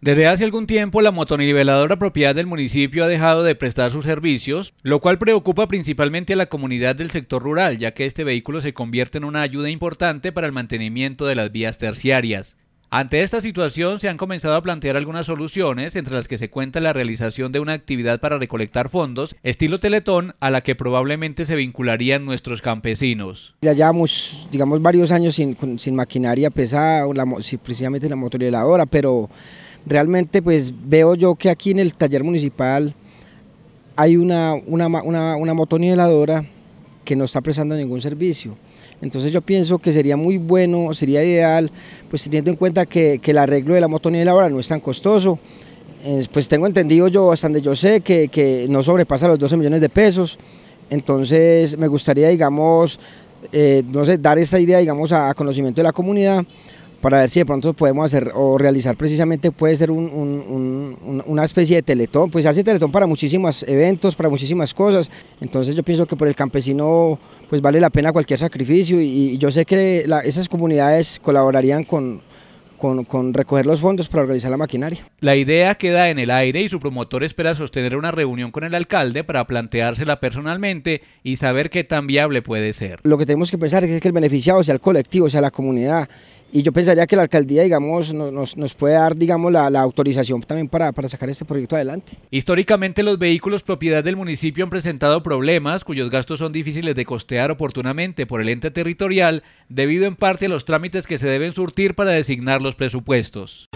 Desde hace algún tiempo la motoniveladora propiedad del municipio ha dejado de prestar sus servicios, lo cual preocupa principalmente a la comunidad del sector rural, ya que este vehículo se convierte en una ayuda importante para el mantenimiento de las vías terciarias. Ante esta situación se han comenzado a plantear algunas soluciones, entre las que se cuenta la realización de una actividad para recolectar fondos, estilo Teletón, a la que probablemente se vincularían nuestros campesinos. Ya llevamos, digamos, varios años sin, maquinaria pesada, la, precisamente la motoniveladora, pero Realmente pues veo yo que aquí en el taller municipal hay una, una, una, motoniveladora que no está prestando ningún servicio. Entonces yo pienso que sería muy bueno, sería ideal, pues teniendo en cuenta que, el arreglo de la motoniveladora no es tan costoso, pues tengo entendido yo, hasta donde yo sé, que, no sobrepasa los 12 millones de pesos, entonces me gustaría, digamos, eh, no sé, dar esa idea, digamos, a conocimiento de la comunidad para ver si de pronto podemos hacer o realizar precisamente, puede ser una especie de teletón, pues hace teletón para muchísimos eventos, para muchísimas cosas, entonces yo pienso que por el campesino pues vale la pena cualquier sacrificio y, yo sé que esas comunidades colaborarían con, con, recoger los fondos para organizar la maquinaria. La idea queda en el aire y su promotor espera sostener una reunión con el alcalde para planteársela personalmente y saber qué tan viable puede ser. Lo que tenemos que pensar es que el beneficiado sea el colectivo, sea la comunidad, y yo pensaría que la alcaldía, digamos, nos, puede dar, digamos, la, autorización también para, sacar este proyecto adelante. Históricamente los vehículos propiedad del municipio han presentado problemas cuyos gastos son difíciles de costear oportunamente por el ente territorial debido en parte a los trámites que se deben surtir para designar los presupuestos.